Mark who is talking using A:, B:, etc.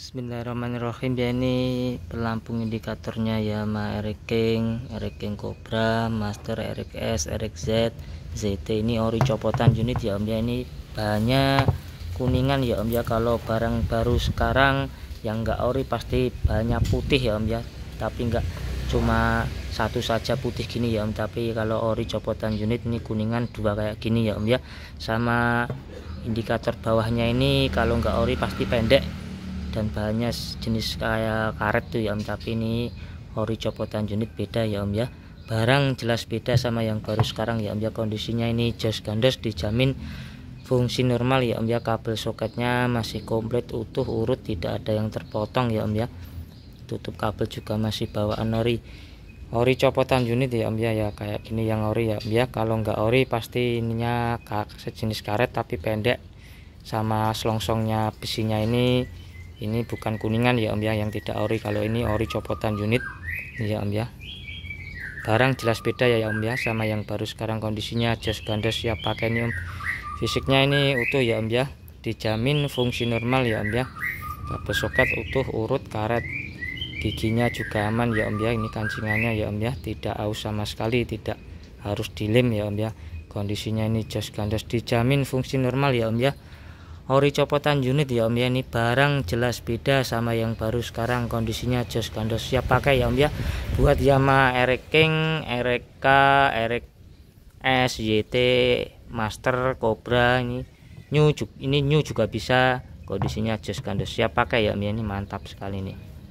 A: Bismillahirrahmanirrahim ya ini pelampung indikatornya Yamaha Eric King, Eric King Cobra, Master Eric S, Eric Z, ZT ini ori copotan unit ya om ya ini bahannya kuningan ya om ya kalau barang baru sekarang yang enggak ori pasti banyak putih ya om ya tapi enggak cuma satu saja putih gini ya om tapi kalau ori copotan unit ini kuningan dua kayak gini ya om ya sama indikator bawahnya ini kalau enggak ori pasti pendek dan bahannya jenis kayak karet tuh ya om tapi ini ori copotan unit beda ya om ya barang jelas beda sama yang baru sekarang ya om ya kondisinya ini jos gandos dijamin fungsi normal ya om ya kabel soketnya masih komplit utuh urut tidak ada yang terpotong ya om ya tutup kabel juga masih bawaan ori ori copotan unit ya om ya ya kayak gini yang ori ya om ya kalau nggak ori pasti ininya sejenis karet tapi pendek sama selongsongnya besinya ini ini bukan kuningan ya om ya yang tidak ori kalau ini ori copotan unit ya om ya barang jelas beda ya, ya om ya sama yang baru sekarang kondisinya jas bandas ya pakai ini om fisiknya ini utuh ya om ya dijamin fungsi normal ya om ya kabel soket utuh urut karet giginya juga aman ya om ya ini kancingannya ya om ya tidak aus sama sekali tidak harus dilem ya om ya kondisinya ini jas gandas dijamin fungsi normal ya om ya ori copotan unit ya om ya ini barang jelas beda sama yang baru sekarang kondisinya jos gandos siap pakai ya om ya buat Yamaha Eric King K, Eric S YT Master Cobra ini new ini new juga bisa kondisinya jos gandos siap pakai ya om ya ini mantap sekali nih